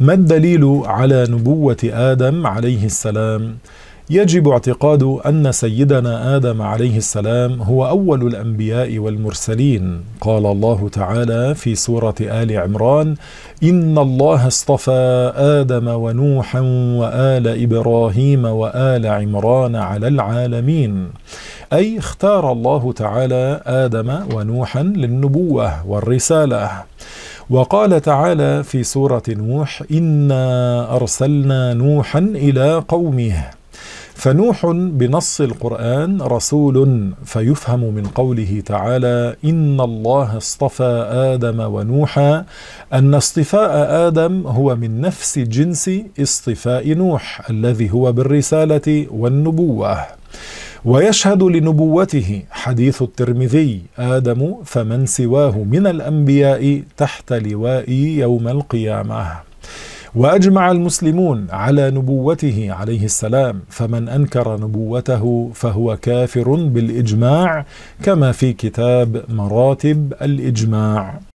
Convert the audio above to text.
ما الدليل على نبوة آدم عليه السلام؟ يجب اعتقاد أن سيدنا آدم عليه السلام هو أول الأنبياء والمرسلين قال الله تعالى في سورة آل عمران إن الله اصطفى آدم ونوحا وآل إبراهيم وآل عمران على العالمين أي اختار الله تعالى آدم ونوحا للنبوة والرسالة وقال تعالى في سورة نوح إنا أرسلنا نوحا إلى قومه فنوح بنص القرآن رسول فيفهم من قوله تعالى إن الله اصطفى آدم ونوحا أن اصطفاء آدم هو من نفس جنس اصطفاء نوح الذي هو بالرسالة والنبوة ويشهد لنبوته حديث الترمذي آدم فمن سواه من الأنبياء تحت لوائي يوم القيامة وأجمع المسلمون على نبوته عليه السلام فمن أنكر نبوته فهو كافر بالإجماع كما في كتاب مراتب الإجماع